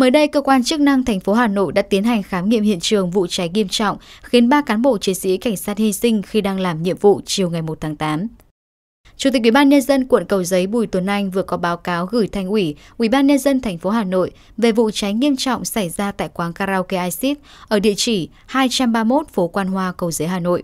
Mới đây, cơ quan chức năng thành phố Hà Nội đã tiến hành khám nghiệm hiện trường vụ cháy nghiêm trọng khiến ba cán bộ chiến sĩ cảnh sát hy sinh khi đang làm nhiệm vụ chiều ngày 1 tháng 8. Chủ tịch Ủy ban nhân dân quận Cầu Giấy Bùi Tuấn Anh vừa có báo cáo gửi Thành ủy, Ủy ban nhân dân thành phố Hà Nội về vụ cháy nghiêm trọng xảy ra tại quán karaoke Isis ở địa chỉ 231 phố Quan Hoa, Cầu Giấy, Hà Nội.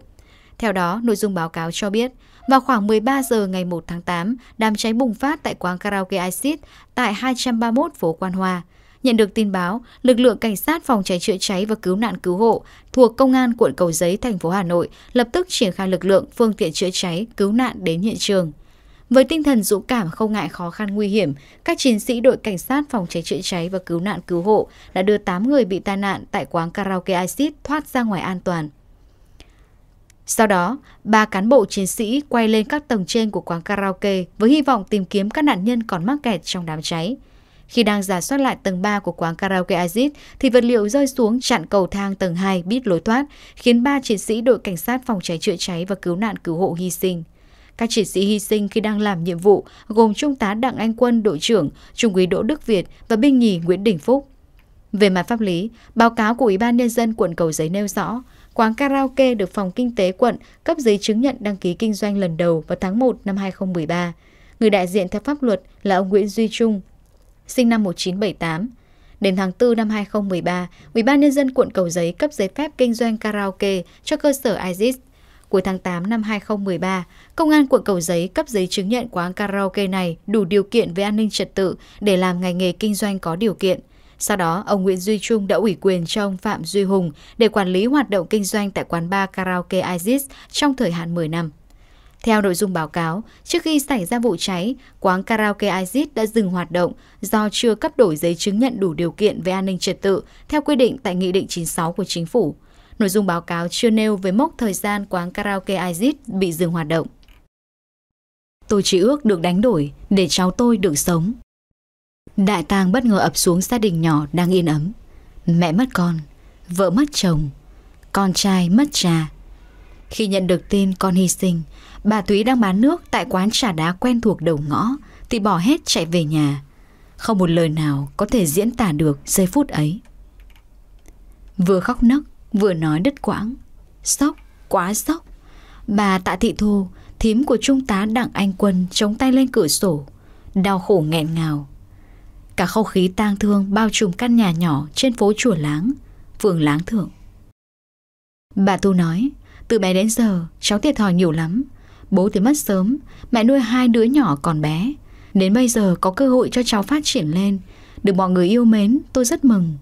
Theo đó, nội dung báo cáo cho biết, vào khoảng 13 giờ ngày 1 tháng 8, đám cháy bùng phát tại quán karaoke Isis tại 231 phố Quan Hoa. Nhận được tin báo, lực lượng cảnh sát phòng cháy chữa cháy và cứu nạn cứu hộ thuộc Công an quận Cầu Giấy, thành phố Hà Nội lập tức triển khai lực lượng, phương tiện chữa cháy, cứu nạn đến hiện trường. Với tinh thần dũng cảm không ngại khó khăn nguy hiểm, các chiến sĩ đội cảnh sát phòng cháy chữa cháy và cứu nạn cứu hộ đã đưa 8 người bị tai nạn tại quán karaoke Acid thoát ra ngoài an toàn. Sau đó, ba cán bộ chiến sĩ quay lên các tầng trên của quán karaoke với hy vọng tìm kiếm các nạn nhân còn mắc kẹt trong đám cháy. Khi đang giả soát lại tầng 3 của quán karaoke Aziz thì vật liệu rơi xuống chặn cầu thang tầng 2 bít lối thoát, khiến ba chiến sĩ đội cảnh sát phòng cháy chữa cháy và cứu nạn cứu hộ hy sinh. Các chiến sĩ hy sinh khi đang làm nhiệm vụ gồm Trung tá Đặng Anh Quân, đội trưởng, Trung úy Đỗ Đức Việt và binh nhì Nguyễn Đình Phúc. Về mặt pháp lý, báo cáo của Ủy ban Nhân dân quận Cầu Giấy nêu rõ, quán karaoke được Phòng Kinh tế quận cấp giấy chứng nhận đăng ký kinh doanh lần đầu vào tháng 1 năm 2013. Người đại diện theo pháp luật là ông Nguyễn Duy Trung, sinh năm 1978. Đến tháng 4 năm 2013, Ủy ban Nhân dân quận Cầu Giấy cấp giấy phép kinh doanh karaoke cho cơ sở ISIS. Cuối tháng 8 năm 2013, Công an quận Cầu Giấy cấp giấy chứng nhận quán karaoke này đủ điều kiện về an ninh trật tự để làm ngành nghề kinh doanh có điều kiện. Sau đó, ông Nguyễn Duy Trung đã ủy quyền cho ông Phạm Duy Hùng để quản lý hoạt động kinh doanh tại quán bar karaoke ISIS trong thời hạn 10 năm. Theo nội dung báo cáo, trước khi xảy ra vụ cháy, quán karaoke Aziz đã dừng hoạt động do chưa cấp đổi giấy chứng nhận đủ điều kiện về an ninh trật tự theo quy định tại Nghị định 96 của Chính phủ. Nội dung báo cáo chưa nêu về mốc thời gian quán karaoke Aziz bị dừng hoạt động. Tôi chỉ ước được đánh đổi để cháu tôi được sống. Đại tàng bất ngờ ập xuống gia đình nhỏ đang yên ấm. Mẹ mất con, vợ mất chồng, con trai mất cha. Khi nhận được tin con hy sinh, Bà Thúy đang bán nước tại quán trà đá quen thuộc đầu ngõ thì bỏ hết chạy về nhà. Không một lời nào có thể diễn tả được giây phút ấy. Vừa khóc nấc, vừa nói đứt quãng. Sốc, quá sốc. Bà Tạ Thị Thu, thím của Trung tá Đặng Anh Quân chống tay lên cửa sổ. Đau khổ nghẹn ngào. Cả không khí tang thương bao trùm căn nhà nhỏ trên phố Chùa Láng, phường Láng Thượng. Bà Thu nói, từ bé đến giờ cháu thiệt thòi nhiều lắm Bố thì mất sớm, mẹ nuôi hai đứa nhỏ còn bé. Đến bây giờ có cơ hội cho cháu phát triển lên, được mọi người yêu mến, tôi rất mừng.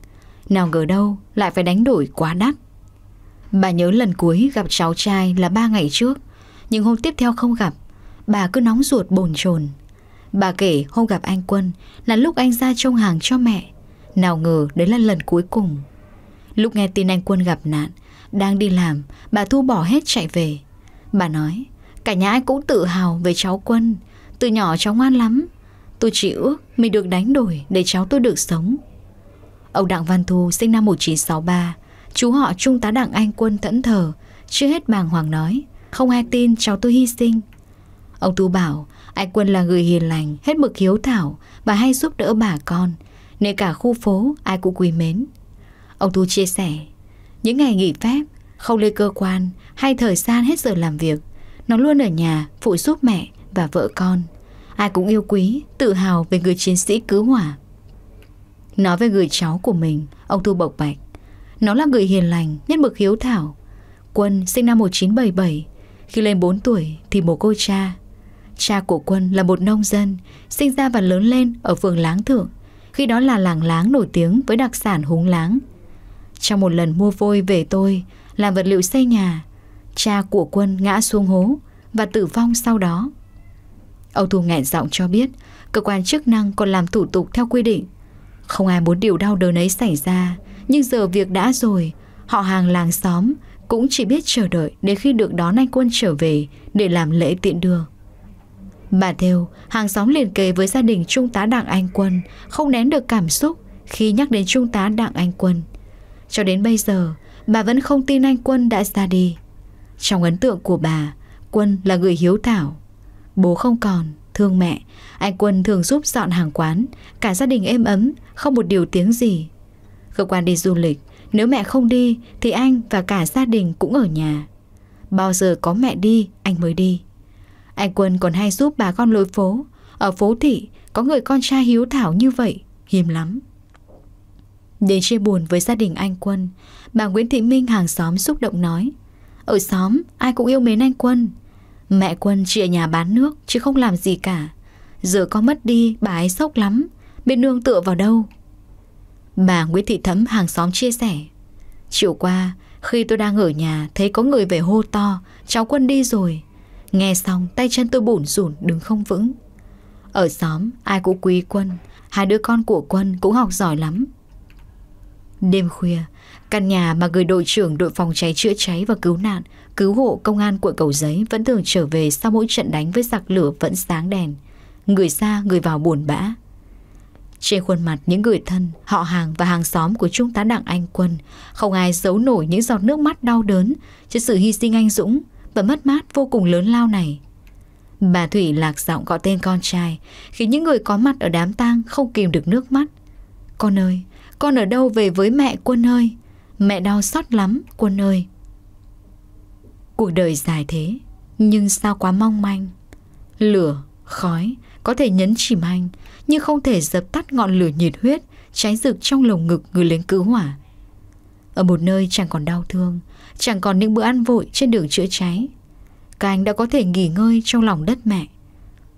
Nào ngờ đâu, lại phải đánh đổi quá đắt. Bà nhớ lần cuối gặp cháu trai là ba ngày trước, nhưng hôm tiếp theo không gặp, bà cứ nóng ruột bồn chồn. Bà kể hôm gặp anh Quân là lúc anh ra trông hàng cho mẹ, nào ngờ đấy là lần cuối cùng. Lúc nghe tin anh Quân gặp nạn, đang đi làm, bà thu bỏ hết chạy về. Bà nói, Cả nhà ai cũng tự hào về cháu Quân Từ nhỏ cháu ngoan lắm Tôi chỉ ước mình được đánh đổi để cháu tôi được sống Ông Đặng Văn Thu sinh năm 1963 Chú họ Trung tá Đặng Anh Quân thẫn thờ Chưa hết bàng hoàng nói Không ai tin cháu tôi hy sinh Ông Thu bảo Anh Quân là người hiền lành, hết mực hiếu thảo Và hay giúp đỡ bà con Nên cả khu phố ai cũng quý mến Ông Thu chia sẻ Những ngày nghỉ phép, không lên cơ quan Hay thời gian hết giờ làm việc nó luôn ở nhà phụ giúp mẹ và vợ con. Ai cũng yêu quý, tự hào về người chiến sĩ cứu hỏa. Nói về người cháu của mình, ông Thu bộc bạch. Nó là người hiền lành, nhất mực hiếu thảo. Quân sinh năm 1977, khi lên 4 tuổi thì bố cô cha. Cha của Quân là một nông dân, sinh ra và lớn lên ở phường Láng Thượng, khi đó là làng Láng nổi tiếng với đặc sản húng láng. Trong một lần mua vôi về tôi, làm vật liệu xây nhà, cha của quân ngã xuống hố và tử vong sau đó. Âu Thu nghẹn giọng cho biết, cơ quan chức năng còn làm thủ tục theo quy định. Không ai muốn điều đau đớn ấy xảy ra, nhưng giờ việc đã rồi, họ hàng làng xóm cũng chỉ biết chờ đợi để khi được đón anh quân trở về để làm lễ tiện đưa. Bà theo hàng xóm liền kề với gia đình Trung tá Đặng Anh Quân, không nén được cảm xúc khi nhắc đến Trung tá Đặng Anh Quân. Cho đến bây giờ, bà vẫn không tin anh Quân đã ra đi. Trong ấn tượng của bà, Quân là người hiếu thảo. Bố không còn, thương mẹ, anh Quân thường giúp dọn hàng quán, cả gia đình êm ấm, không một điều tiếng gì. Cơ quan đi du lịch, nếu mẹ không đi thì anh và cả gia đình cũng ở nhà. Bao giờ có mẹ đi, anh mới đi. Anh Quân còn hay giúp bà con lối phố. Ở phố thị, có người con trai hiếu thảo như vậy, hiếm lắm. để chia buồn với gia đình anh Quân, bà Nguyễn Thị Minh hàng xóm xúc động nói – ở xóm, ai cũng yêu mến anh Quân. Mẹ Quân chỉ ở nhà bán nước, chứ không làm gì cả. Giờ con mất đi, bà ấy sốc lắm. Biết nương tựa vào đâu. Bà Nguyễn Thị Thấm hàng xóm chia sẻ. Chiều qua, khi tôi đang ở nhà, thấy có người về hô to, cháu Quân đi rồi. Nghe xong, tay chân tôi bủn rủn, đứng không vững. Ở xóm, ai cũng quý Quân. Hai đứa con của Quân cũng học giỏi lắm. Đêm khuya, căn nhà mà người đội trưởng đội phòng cháy chữa cháy và cứu nạn, cứu hộ công an quận Cầu Giấy vẫn thường trở về sau mỗi trận đánh với giặc lửa vẫn sáng đèn. Người ra, người vào buồn bã. Trên khuôn mặt những người thân, họ hàng và hàng xóm của Trung tá Đặng Anh Quân, không ai giấu nổi những giọt nước mắt đau đớn trước sự hy sinh anh dũng và mất mát vô cùng lớn lao này. Bà Thủy lạc giọng gọi tên con trai, khiến những người có mặt ở đám tang không kìm được nước mắt. Con ơi, con ở đâu về với mẹ Quân ơi? Mẹ đau xót lắm Quân ơi. Cuộc đời dài thế, nhưng sao quá mong manh. Lửa, khói có thể nhấn chìm anh, nhưng không thể dập tắt ngọn lửa nhiệt huyết cháy rực trong lồng ngực người lính cứu hỏa. Ở một nơi chẳng còn đau thương, chẳng còn những bữa ăn vội trên đường chữa cháy. Các anh đã có thể nghỉ ngơi trong lòng đất mẹ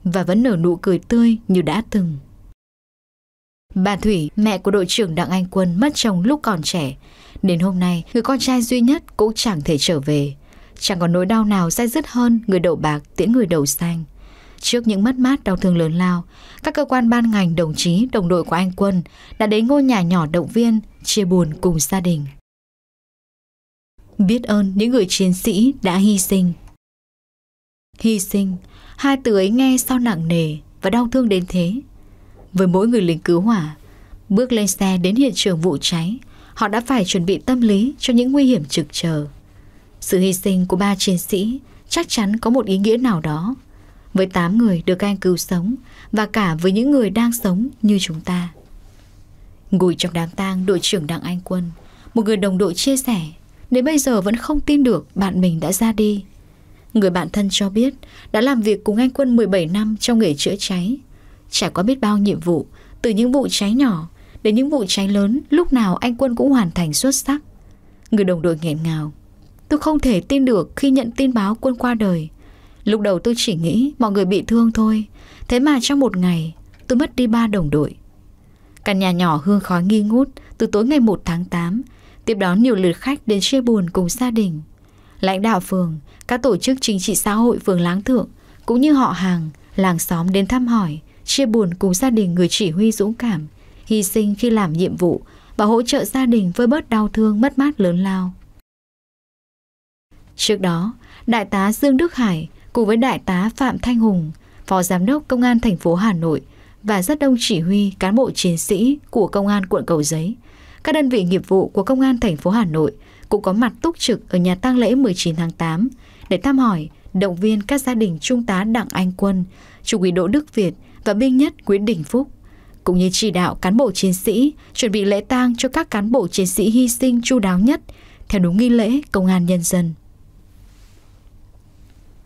và vẫn nở nụ cười tươi như đã từng. Bà Thủy, mẹ của đội trưởng Đặng Anh Quân mất chồng lúc còn trẻ. Đến hôm nay, người con trai duy nhất cũng chẳng thể trở về. Chẳng có nỗi đau nào dai dứt hơn người đầu bạc tiễn người đầu xanh. Trước những mất mát đau thương lớn lao, các cơ quan ban ngành đồng chí, đồng đội của anh Quân đã đến ngôi nhà nhỏ động viên, chia buồn cùng gia đình. Biết ơn những người chiến sĩ đã hy sinh. Hy sinh, hai từ ấy nghe sao nặng nề và đau thương đến thế. Với mỗi người lính cứu hỏa, bước lên xe đến hiện trường vụ cháy, họ đã phải chuẩn bị tâm lý cho những nguy hiểm trực chờ. Sự hy sinh của ba chiến sĩ chắc chắn có một ý nghĩa nào đó. Với 8 người được anh cứu sống và cả với những người đang sống như chúng ta. Ngồi trong đám tang đội trưởng Đặng Anh Quân, một người đồng đội chia sẻ, đến bây giờ vẫn không tin được bạn mình đã ra đi. Người bạn thân cho biết đã làm việc cùng anh Quân 17 năm trong nghề chữa cháy Trải qua biết bao nhiệm vụ, từ những vụ cháy nhỏ đến những vụ cháy lớn, lúc nào anh Quân cũng hoàn thành xuất sắc. Người đồng đội nghẹn ngào. Tôi không thể tin được khi nhận tin báo Quân qua đời. Lúc đầu tôi chỉ nghĩ mọi người bị thương thôi. Thế mà trong một ngày, tôi mất đi ba đồng đội. Căn nhà nhỏ hương khói nghi ngút từ tối ngày 1 tháng 8, tiếp đón nhiều lượt khách đến chia buồn cùng gia đình. Lãnh đạo phường, các tổ chức chính trị xã hội phường láng thượng, cũng như họ hàng, làng xóm đến thăm hỏi, chia buồn cùng gia đình người chỉ huy dũng cảm, hy sinh khi làm nhiệm vụ và hỗ trợ gia đình với bớt đau thương mất mát lớn lao. Trước đó, Đại tá Dương Đức Hải cùng với Đại tá Phạm Thanh Hùng, Phó Giám đốc Công an thành phố Hà Nội và rất đông chỉ huy cán bộ chiến sĩ của Công an quận Cầu Giấy, các đơn vị nghiệp vụ của Công an thành phố Hà Nội cũng có mặt túc trực ở nhà tang lễ 19 tháng 8 để thăm hỏi, động viên các gia đình Trung tá Đặng Anh Quân, Chủ ủy Đỗ Đức Việt và binh nhất Nguyễn Đình Phúc, cũng như chỉ đạo cán bộ chiến sĩ chuẩn bị lễ tang cho các cán bộ chiến sĩ hy sinh chu đáo nhất theo đúng nghi lễ công an nhân dân.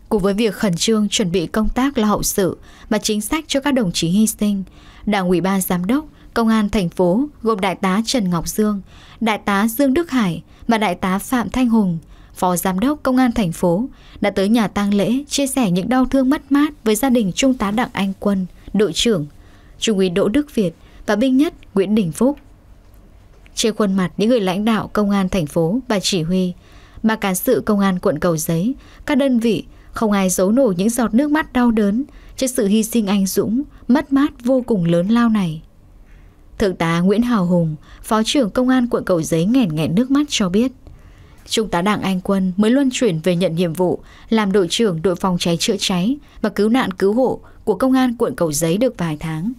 Cùng với việc khẩn trương chuẩn bị công tác lo hậu sự và chính sách cho các đồng chí hy sinh, Đảng ủy ban giám đốc, Công an thành phố gồm Đại tá Trần Ngọc Dương, Đại tá Dương Đức Hải và Đại tá Phạm Thanh Hùng, Phó Giám đốc Công an thành phố, đã tới nhà tang lễ chia sẻ những đau thương mất mát với gia đình Trung tá Đặng Anh Quân – đội trưởng, trung úy Đỗ Đức Việt và binh nhất Nguyễn Đình Phúc. Trên khuôn mặt những người lãnh đạo công an thành phố và chỉ huy, ba cán sự công an quận Cầu Giấy, các đơn vị không ai giấu nổi những giọt nước mắt đau đớn trước sự hy sinh anh dũng, mất mát vô cùng lớn lao này. Thượng tá Nguyễn Hào Hùng, Phó trưởng Công an quận Cầu Giấy nghẹn nghẹn nước mắt cho biết, Trung tá Đảng Anh Quân mới luân chuyển về nhận nhiệm vụ làm đội trưởng đội phòng cháy chữa cháy và cứu nạn cứu hộ của công an quận Cầu Giấy được vài tháng.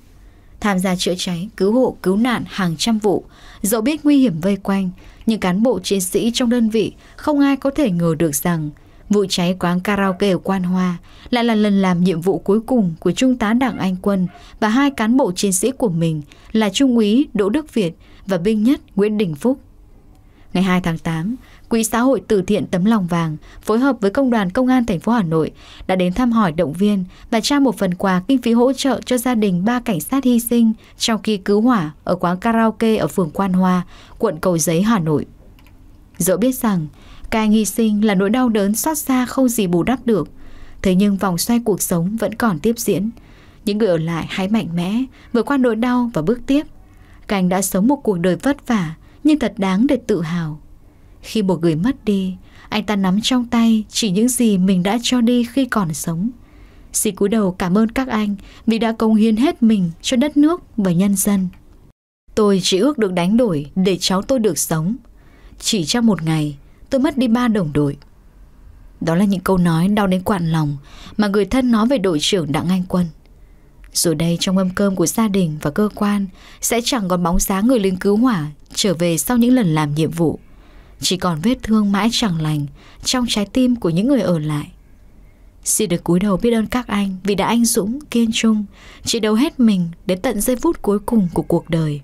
Tham gia chữa cháy, cứu hộ, cứu nạn hàng trăm vụ, dẫu biết nguy hiểm vây quanh, nhưng cán bộ chiến sĩ trong đơn vị không ai có thể ngờ được rằng vụ cháy quán karaoke ở Quan Hoa lại là lần làm nhiệm vụ cuối cùng của Trung tá Đảng Anh Quân và hai cán bộ chiến sĩ của mình là Trung úy Đỗ Đức Việt và binh nhất Nguyễn Đình Phúc. Ngày 2 tháng 8, Quỹ xã hội từ thiện Tấm Lòng Vàng phối hợp với Công đoàn Công an thành phố Hà Nội đã đến thăm hỏi động viên và trao một phần quà kinh phí hỗ trợ cho gia đình ba cảnh sát hy sinh trong khi cứu hỏa ở quán karaoke ở phường Quan Hoa, quận Cầu Giấy, Hà Nội. Dẫu biết rằng, các anh hy sinh là nỗi đau đớn xót xa không gì bù đắp được, thế nhưng vòng xoay cuộc sống vẫn còn tiếp diễn. Những người ở lại hãy mạnh mẽ, vượt qua nỗi đau và bước tiếp. Các đã sống một cuộc đời vất vả, nhưng thật đáng để tự hào. Khi một người mất đi, anh ta nắm trong tay chỉ những gì mình đã cho đi khi còn sống. Xin cúi đầu cảm ơn các anh vì đã cống hiến hết mình cho đất nước và nhân dân. Tôi chỉ ước được đánh đổi để cháu tôi được sống. Chỉ trong một ngày, tôi mất đi ba đồng đội. Đó là những câu nói đau đến quặn lòng mà người thân nói về đội trưởng Đặng Anh Quân. Rồi đây trong mâm cơm của gia đình và cơ quan sẽ chẳng còn bóng dáng người lính cứu hỏa trở về sau những lần làm nhiệm vụ. Chỉ còn vết thương mãi chẳng lành Trong trái tim của những người ở lại Xin được cúi đầu biết ơn các anh Vì đã anh dũng, kiên trung Chỉ đấu hết mình Đến tận giây phút cuối cùng của cuộc đời